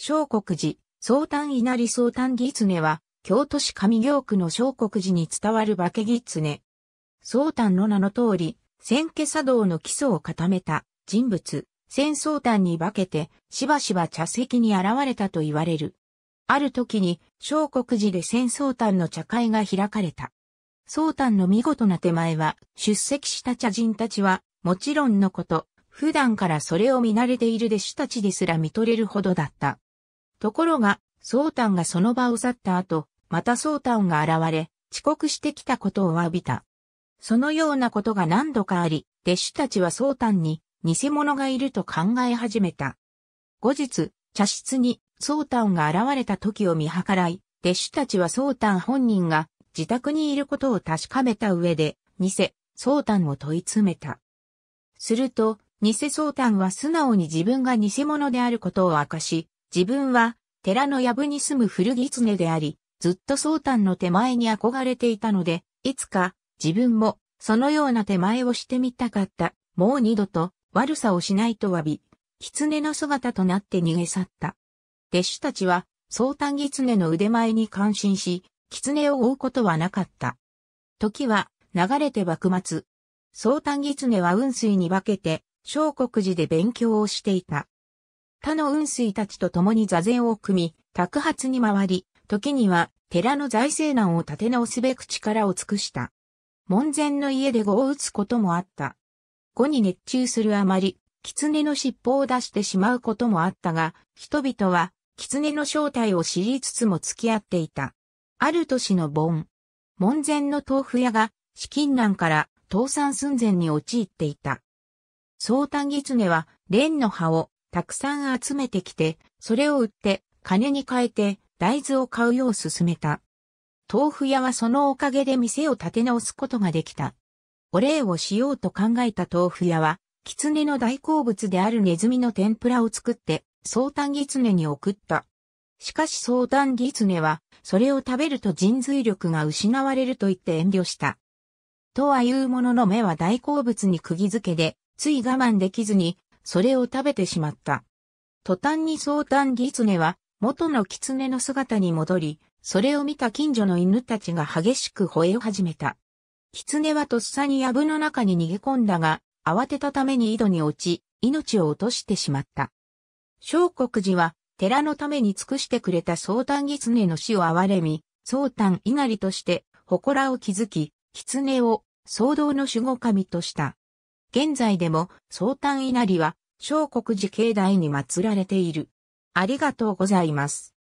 小国寺、宗丹稲荷宗丹義経は、京都市上京区の小国寺に伝わる化け狐。宗丹の名の通り、千家茶道の基礎を固めた人物、千宗丹に化けて、しばしば茶席に現れたと言われる。ある時に、小国寺で千宗丹の茶会が開かれた。宗丹の見事な手前は、出席した茶人たちは、もちろんのこと、普段からそれを見慣れている弟子たちですら見とれるほどだった。ところが、宗丹がその場を去った後、また宗丹が現れ、遅刻してきたことを詫びた。そのようなことが何度かあり、弟子たちは宗丹に偽物がいると考え始めた。後日、茶室に宗丹が現れた時を見計らい、弟子たちは宗丹本人が自宅にいることを確かめた上で、偽、宗丹を問い詰めた。すると、偽宗丹は素直に自分が偽物であることを明かし、自分は寺の藪に住む古狐であり、ずっと相丹の手前に憧れていたので、いつか自分もそのような手前をしてみたかった。もう二度と悪さをしないと詫び、狐の姿となって逃げ去った。弟子たちは、相丹狐の腕前に感心し、狐を追うことはなかった。時は流れて幕末。相丹狐は雲水に化けて、小国寺で勉強をしていた。他の雲水たちと共に座禅を組み、宅発に回り、時には寺の財政難を立て直すべく力を尽くした。門前の家で碁を打つこともあった。碁に熱中するあまり、狐の尻尾を出してしまうこともあったが、人々は狐の正体を知りつつも付き合っていた。ある年の盆。門前の豆腐屋が資金難から倒産寸前に陥っていた。相談狐は蓮の葉をたくさん集めてきて、それを売って金に変えて大豆を買うよう勧めた。豆腐屋はそのおかげで店を立て直すことができた。お礼をしようと考えた豆腐屋は、狐の大好物であるネズミの天ぷらを作って、相談狐に送った。しかし相談狐は、それを食べると人髄力が失われると言って遠慮した。とは言うものの目は大好物に釘付けで、つい我慢できずにそれを食べてしまった。途端に相談狐は、元の狐の姿に戻り、それを見た近所の犬たちが激しく吠えを始めた。狐はとっさに藪の中に逃げ込んだが、慌てたために井戸に落ち、命を落としてしまった。小国寺は、寺のために尽くしてくれた相談狐の死を憐れみ、相談稲荷として、祠を築き、狐を、騒動の守護神とした。現在でも宗丹稲荷は小国寺境内に祀られている。ありがとうございます。